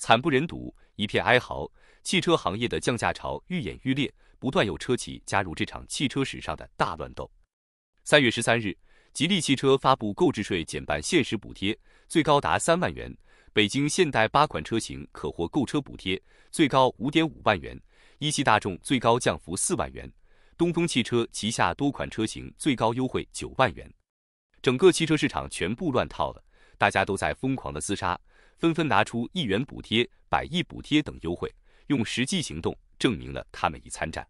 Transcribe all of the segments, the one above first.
惨不忍睹，一片哀嚎。汽车行业的降价潮愈演愈烈，不断有车企加入这场汽车史上的大乱斗。三月十三日，吉利汽车发布购置税减半限时补贴，最高达三万元；北京现代八款车型可获购车补贴，最高五点五万元；一汽大众最高降幅四万元；东风汽车旗下多款车型最高优惠九万元。整个汽车市场全部乱套了，大家都在疯狂的厮杀。纷纷拿出一元补贴、百亿补贴等优惠，用实际行动证明了他们已参战。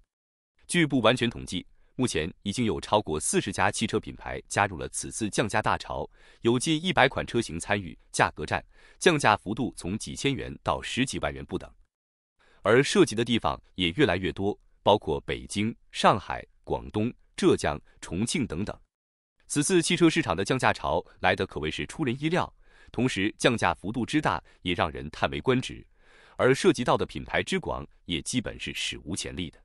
据不完全统计，目前已经有超过四十家汽车品牌加入了此次降价大潮，有近一百款车型参与价格战，降价幅度从几千元到十几万元不等。而涉及的地方也越来越多，包括北京、上海、广东、浙江、重庆等等。此次汽车市场的降价潮来的可谓是出人意料。同时，降价幅度之大也让人叹为观止，而涉及到的品牌之广也基本是史无前例的。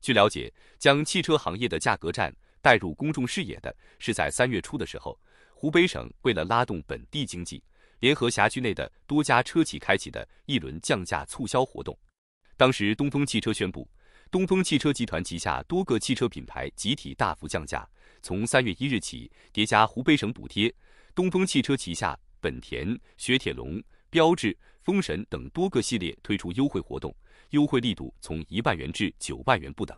据了解，将汽车行业的价格战带入公众视野的是在三月初的时候，湖北省为了拉动本地经济，联合辖区内的多家车企开启的一轮降价促销活动。当时，东风汽车宣布，东风汽车集团旗下多个汽车品牌集体大幅降价，从三月一日起叠加湖北省补贴，东风汽车旗下。本田、雪铁龙、标致、风神等多个系列推出优惠活动，优惠力度从一万元至九万元不等。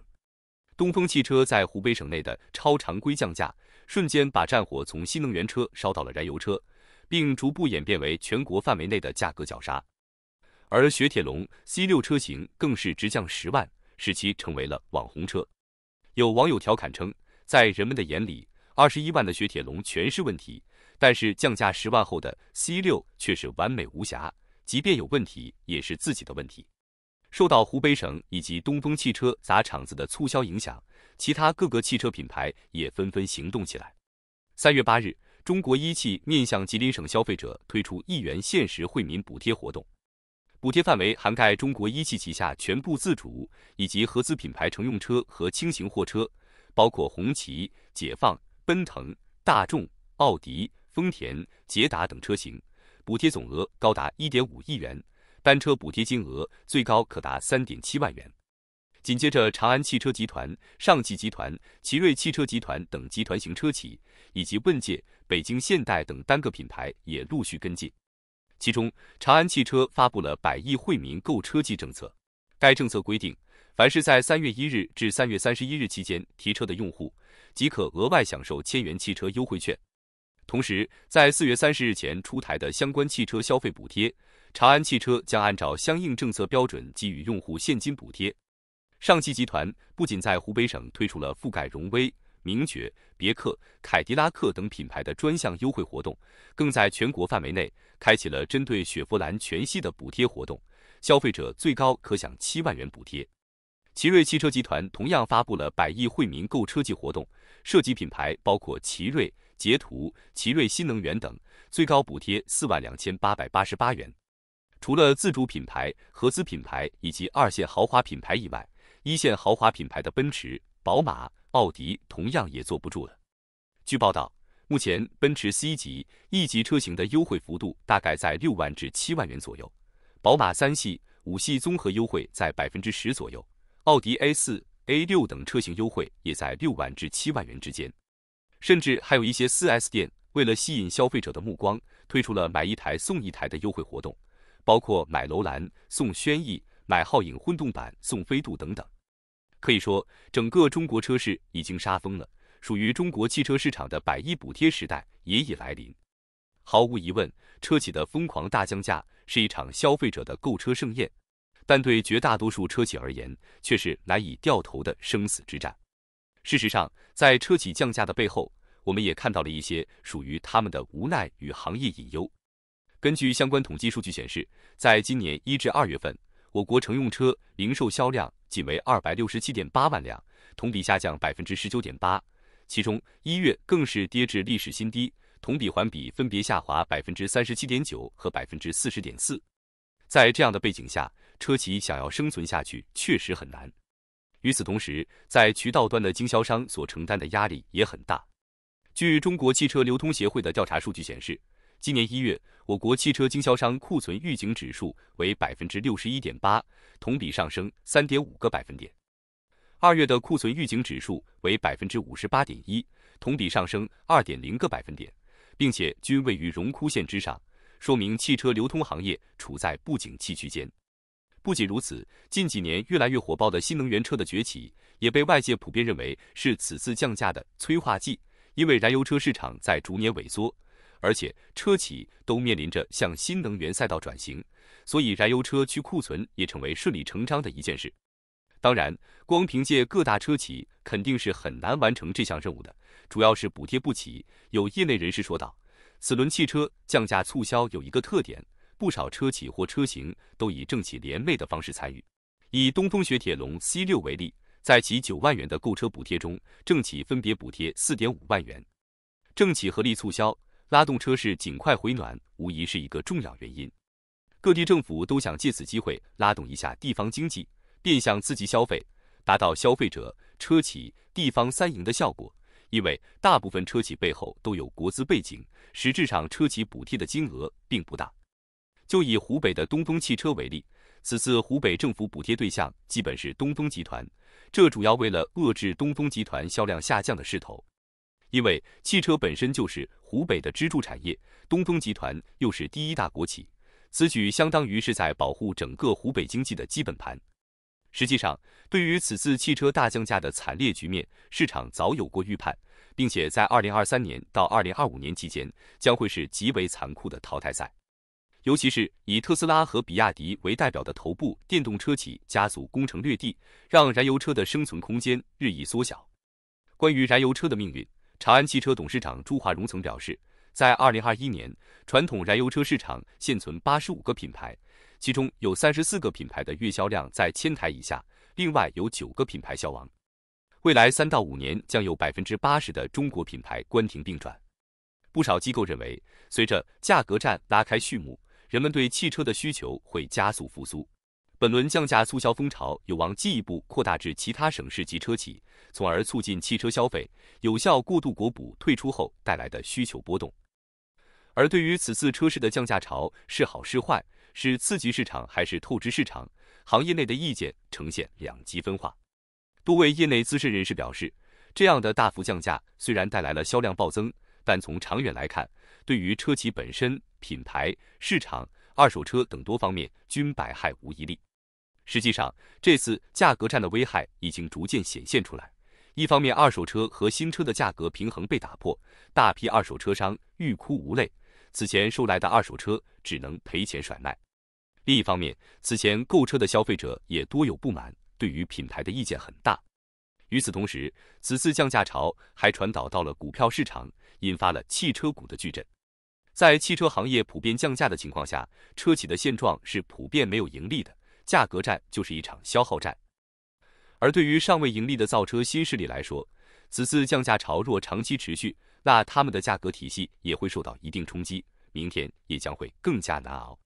东风汽车在湖北省内的超常规降价，瞬间把战火从新能源车烧到了燃油车，并逐步演变为全国范围内的价格绞杀。而雪铁龙 C 六车型更是直降十万，使其成为了网红车。有网友调侃称，在人们的眼里，二十一万的雪铁龙全是问题。但是降价十万后的 C6 却是完美无瑕，即便有问题也是自己的问题。受到湖北省以及东风汽车砸场子的促销影响，其他各个汽车品牌也纷纷行动起来。三月八日，中国一汽面向吉林省消费者推出一元限时惠民补贴活动，补贴范围涵盖中国一汽旗下全部自主以及合资品牌乘用车和轻型货车，包括红旗、解放、奔腾、大众、奥迪。丰田、捷达等车型补贴总额高达一点五亿元，单车补贴金额最高可达三点七万元。紧接着，长安汽车集团、上汽集团、奇瑞汽车集团等集团型车企，以及问界、北京现代等单个品牌也陆续跟进。其中，长安汽车发布了百亿惠民购车季政策，该政策规定，凡是在三月一日至三月三十一日期间提车的用户，即可额外享受千元汽车优惠券。同时，在四月三十日前出台的相关汽车消费补贴，长安汽车将按照相应政策标准给予用户现金补贴。上汽集团不仅在湖北省推出了覆盖荣威、名爵、别克、凯迪拉克等品牌的专项优惠活动，更在全国范围内开启了针对雪佛兰全系的补贴活动，消费者最高可享七万元补贴。奇瑞汽车集团同样发布了百亿惠民购车季活动，涉及品牌包括奇瑞。捷途、奇瑞新能源等最高补贴四万两千八百八十八元。除了自主品牌、合资品牌以及二线豪华品牌以外，一线豪华品牌的奔驰、宝马、奥迪同样也坐不住了。据报道，目前奔驰 C 级、E 级车型的优惠幅度大概在六万至七万元左右；宝马三系、五系综合优惠在百分之十左右；奥迪 A 四、A 六等车型优惠也在六万至七万元之间。甚至还有一些 4S 店为了吸引消费者的目光，推出了买一台送一台的优惠活动，包括买楼兰送轩逸，买皓影混动版送飞度等等。可以说，整个中国车市已经杀疯了，属于中国汽车市场的百亿补贴时代也已来临。毫无疑问，车企的疯狂大降价是一场消费者的购车盛宴，但对绝大多数车企而言，却是难以掉头的生死之战。事实上，在车企降价的背后，我们也看到了一些属于他们的无奈与行业隐忧。根据相关统计数据显示，在今年一至二月份，我国乘用车零售销量仅为二百六十七点八万辆，同比下降百分之十九点八，其中一月更是跌至历史新低，同比环比分别下滑百分之三十七点九和百分之四十点四。在这样的背景下，车企想要生存下去确实很难。与此同时，在渠道端的经销商所承担的压力也很大。据中国汽车流通协会的调查数据显示，今年一月，我国汽车经销商库存预警指数为百分之六十一点八，同比上升三点五个百分点；二月的库存预警指数为百分之五十八点一，同比上升二点零个百分点，并且均位于荣枯线之上，说明汽车流通行业处在不景气区间。不仅如此，近几年越来越火爆的新能源车的崛起，也被外界普遍认为是此次降价的催化剂。因为燃油车市场在逐年萎缩，而且车企都面临着向新能源赛道转型，所以燃油车去库存也成为顺理成章的一件事。当然，光凭借各大车企肯定是很难完成这项任务的，主要是补贴不起。有业内人士说道，此轮汽车降价促销有一个特点，不少车企或车型都以政企联袂的方式参与。以东风雪铁龙 C 六为例。在其九万元的购车补贴中，政企分别补贴四点五万元，政企合力促销，拉动车市尽快回暖，无疑是一个重要原因。各地政府都想借此机会拉动一下地方经济，变相刺激消费，达到消费者、车企、地方三赢的效果。因为大部分车企背后都有国资背景，实质上车企补贴的金额并不大。就以湖北的东风汽车为例，此次湖北政府补贴对象基本是东风集团。这主要为了遏制东风集团销量下降的势头，因为汽车本身就是湖北的支柱产业，东风集团又是第一大国企，此举相当于是在保护整个湖北经济的基本盘。实际上，对于此次汽车大降价的惨烈局面，市场早有过预判，并且在二零二三年到二零二五年期间，将会是极为残酷的淘汰赛。尤其是以特斯拉和比亚迪为代表的头部电动车企加速攻城略地，让燃油车的生存空间日益缩小。关于燃油车的命运，长安汽车董事长朱华荣曾表示，在二零二一年，传统燃油车市场现存八十五个品牌，其中有三十四个品牌的月销量在千台以下，另外有九个品牌消亡。未来三到五年将有百分之八十的中国品牌关停并转。不少机构认为，随着价格战拉开序幕。人们对汽车的需求会加速复苏，本轮降价促销风潮有望进一步扩大至其他省市及车企，从而促进汽车消费，有效过渡国补退出后带来的需求波动。而对于此次车市的降价潮是好是坏，是刺激市场还是透支市场，行业内的意见呈现两极分化。多位业内资深人士表示，这样的大幅降价虽然带来了销量暴增，但从长远来看，对于车企本身。品牌、市场、二手车等多方面均百害无一利。实际上，这次价格战的危害已经逐渐显现出来。一方面，二手车和新车的价格平衡被打破，大批二手车商欲哭无泪，此前收来的二手车只能赔钱甩卖；另一方面，此前购车的消费者也多有不满，对于品牌的意见很大。与此同时，此次降价潮还传导到了股票市场，引发了汽车股的巨震。在汽车行业普遍降价的情况下，车企的现状是普遍没有盈利的。价格战就是一场消耗战。而对于尚未盈利的造车新势力来说，此次降价潮若长期持续，那他们的价格体系也会受到一定冲击，明天也将会更加难熬。